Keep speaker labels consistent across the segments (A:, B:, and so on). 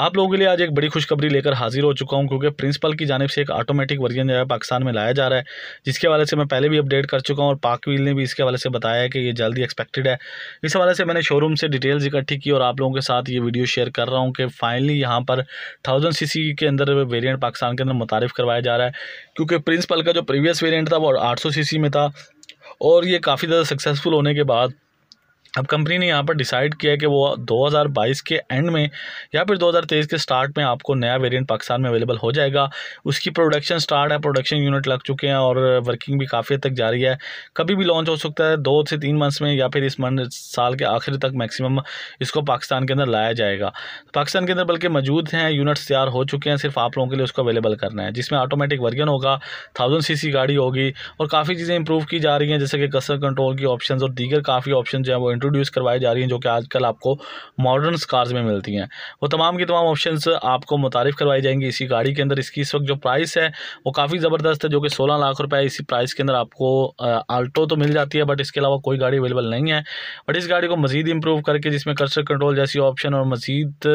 A: आप लोगों के लिए आज एक बड़ी खुशखबरी लेकर हाजिर हो चुका हूँ क्योंकि प्रिंसिपल की जानब से एक ऑटोमेटिक वर्जन जो है पाकिस्तान में लाया जा रहा है जिसके हवाले से मैं पहले भी अपडेट कर चुका हूँ और पाक व्हील ने भी इसके हवाले से बताया है कि ये जल्दी एक्सपेक्टेड है इस हवाले से मैंने शोरूम से डिटेल्स इकट्ठी की और आप लोगों के साथ ये वीडियो शेयर कर रहा हूँ कि फाइनली यहाँ पर थाउजेंड सी के अंदर वेरियंट पाकिस्तान के अंदर मुतारफ़ करवाया जा रहा है क्योंकि प्रिंसिपल का जो प्रीवियस वेरियंट था वो आठ सौ में था और ये काफ़ी ज़्यादा सक्सेसफुल होने के बाद अब कंपनी ने यहाँ पर डिसाइड किया है कि वो 2022 के एंड में या फिर 2023 के स्टार्ट में आपको नया वेरिएंट पाकिस्तान में अवेलेबल हो जाएगा उसकी प्रोडक्शन स्टार्ट है प्रोडक्शन यूनिट लग चुके हैं और वर्किंग भी काफ़ी हद तक जारी है कभी भी लॉन्च हो सकता है दो से तीन मंथ्स में या फिर इस मंथ साल के आखिर तक मैक्सिमम इसको पाकिस्तान के अंदर लाया जाएगा पाकिस्तान के अंदर बल्कि मौजूद हैं यूनिट्स तैयार हो चुके हैं सिर्फ आप लोगों के लिए उसको अवेलेबल करना है जिसमें ऑटोमेटिक वर्जन होगा थाउजेंड सी गाड़ी होगी और काफ़ी चीज़ें इंप्रूव की जा रही हैं जैसे कि कसर कंट्रोल की ऑप्शन और दीगर काफ़ी ऑप्शन जो है वो इंट्रोड्यूस करवाई जा रही हैं जो कि आजकल आपको मॉडर्न कार्स में मिलती हैं वो तमाम की तमाम ऑप्शन आपको मुतारफ़ करवाई जाएंगी इसी गाड़ी के अंदर इसकी इस वक्त जो प्राइस है वो काफ़ी ज़बरदस्त है जो कि सोलह लाख रुपये इसी प्राइस के अंदर आपको आल्टो तो मिल जाती है बट इसके अलावा कोई गाड़ी अवेलेबल नहीं है बट इस गाड़ी को मज़ीद इंप्रूव करके जिसमें कर्सर कंट्रोल जैसी ऑप्शन और मज़ीद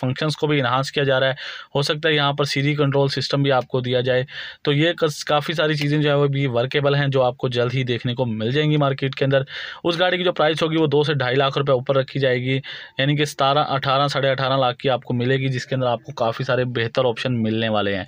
A: फंक्शंस को भी इन्हांस किया जा रहा है हो सकता है यहाँ पर सीरी कंट्रोल सिस्टम भी आपको दिया जाए तो ये काफ़ी सारी चीज़ें जो है वो भी वर्केबल हैं जो आपको जल्द ही देखने को मिल जाएंगी मार्केट के अंदर उस गाड़ी की जो प्राइस होगी वो दो से ढाई लाख रुपये ऊपर रखी जाएगी यानी कि सतारह अठारह साढ़े अठारह लाख की आपको मिलेगी जिसके अंदर आपको काफ़ी सारे बेहतर ऑप्शन मिलने वाले हैं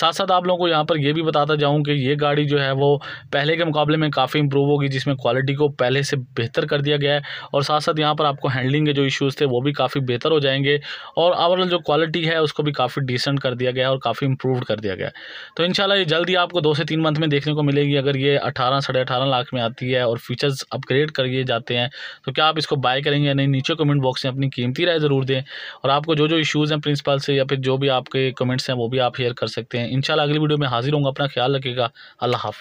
A: साथ साथ आप लोगों को यहाँ पर यह भी बताता जाऊँ कि ये गाड़ी जो है वो पहले के मुकाबले में काफ़ी इंप्रूव होगी जिसमें क्वालिटी को पहले से बेहतर कर दिया गया है और साथ साथ यहाँ पर आपको हैंडलिंग के जो इशूज़ थे वो भी काफ़ी बेहतर हो जाएंगे और ओवरऑल जो क्वालिटी है उसको भी काफ़ी डिसेंट कर दिया गया है और काफ़ी इंप्रूव कर दिया गया है तो इन ये जल्दी आपको दो से तीन मंथ में देखने को मिलेगी अगर ये अठारह साढ़े अठारह लाख में आती है और फीचर्स अपग्रेड कर जाते हैं तो क्या आप इसको बाय करेंगे या नहीं नीचे कमेंट बॉक्स में अपनी कीमती राय ज़रूर दें और आपको जो जो इशूज़ हैं प्रिंसिपल से या फिर जो भी आपके कमेंट्स हैं वो भी आप शेयर कर सकते हैं इंशाल्लाह अगली वीडियो में हाजिर होंगे अपना ख्याल रखेगा अल्लाह हाफि